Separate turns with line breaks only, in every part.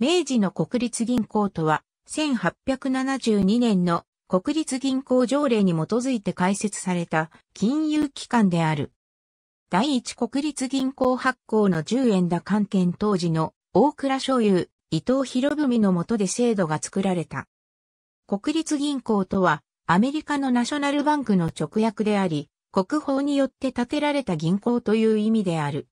明治の国立銀行とは、1872年の国立銀行条例に基づいて開設された金融機関である。第一国立銀行発行の10円だ関係当時の大倉所有、伊藤博文の下で制度が作られた。国立銀行とは、アメリカのナショナルバンクの直訳であり、国法によって建てられた銀行という意味である。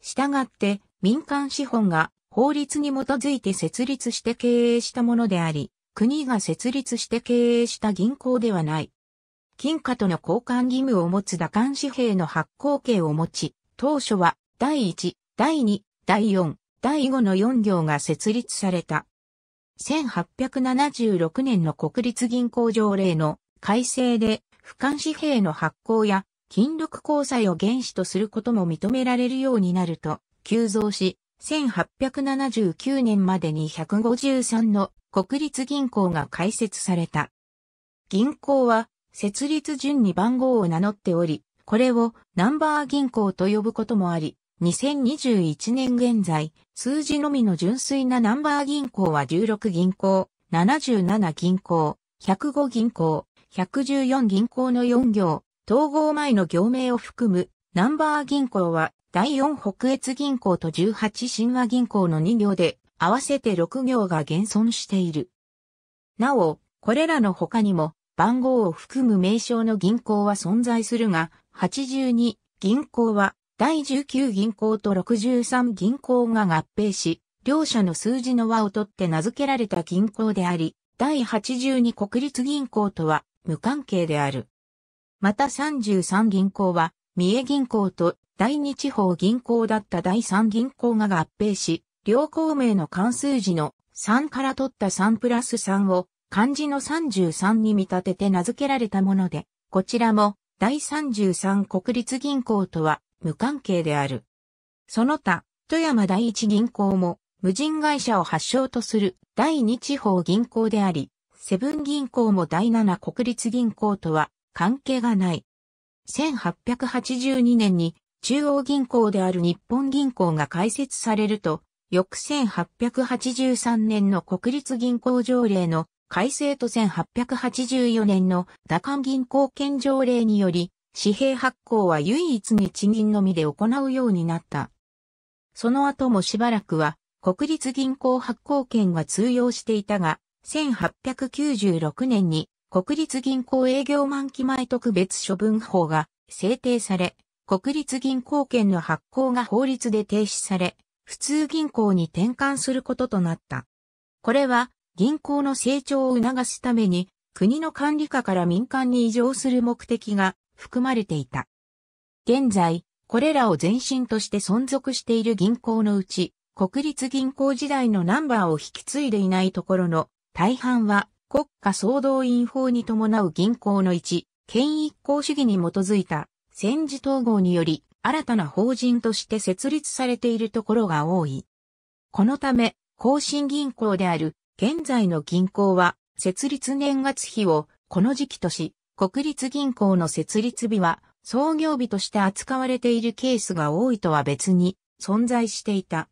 したがって、民間資本が法律に基づいて設立して経営したものであり、国が設立して経営した銀行ではない。金貨との交換義務を持つ打艦紙幣の発行権を持ち、当初は第1、第2、第4、第5の4行が設立された。1876年の国立銀行条例の改正で、俯瞰紙幣の発行や、金力交際を原資とすることも認められるようになると、急増し、1879年までに153の国立銀行が開設された。銀行は設立順に番号を名乗っており、これをナンバー銀行と呼ぶこともあり、2021年現在、数字のみの純粋なナンバー銀行は16銀行、77銀行、105銀行、114銀行の4行、統合前の行名を含むナンバー銀行は第4北越銀行と18神話銀行の2行で合わせて6行が現存している。なお、これらの他にも番号を含む名称の銀行は存在するが、82銀行は第19銀行と63銀行が合併し、両者の数字の和をとって名付けられた銀行であり、第82国立銀行とは無関係である。また33銀行は三重銀行と第二地方銀行だった第三銀行が合併し、両校名の関数字の3から取った3プラス3を漢字の33に見立てて名付けられたもので、こちらも第33国立銀行とは無関係である。その他、富山第一銀行も無人会社を発祥とする第二地方銀行であり、セブン銀行も第七国立銀行とは関係がない。1882年に中央銀行である日本銀行が開設されると、翌1883年の国立銀行条例の改正と1884年の打艦銀行券条例により、紙幣発行は唯一日銀のみで行うようになった。その後もしばらくは国立銀行発行券が通用していたが、1896年に国立銀行営業満期前特別処分法が制定され、国立銀行券の発行が法律で停止され、普通銀行に転換することとなった。これは銀行の成長を促すために国の管理下から民間に移譲する目的が含まれていた。現在、これらを前身として存続している銀行のうち、国立銀行時代のナンバーを引き継いでいないところの大半は国家総動員法に伴う銀行の一、県一行主義に基づいた戦時統合により新たな法人として設立されているところが多い。このため、更新銀行である現在の銀行は設立年月日をこの時期とし、国立銀行の設立日は創業日として扱われているケースが多いとは別に存在していた。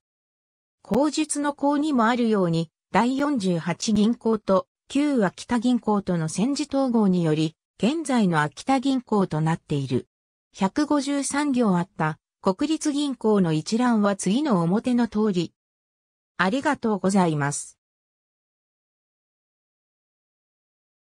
口述の項にもあるように、第48銀行と旧秋田銀行との戦時統合により、現在の秋田銀行となっている。153行あった国立銀行の一覧は次の表の通り。ありがとうございます。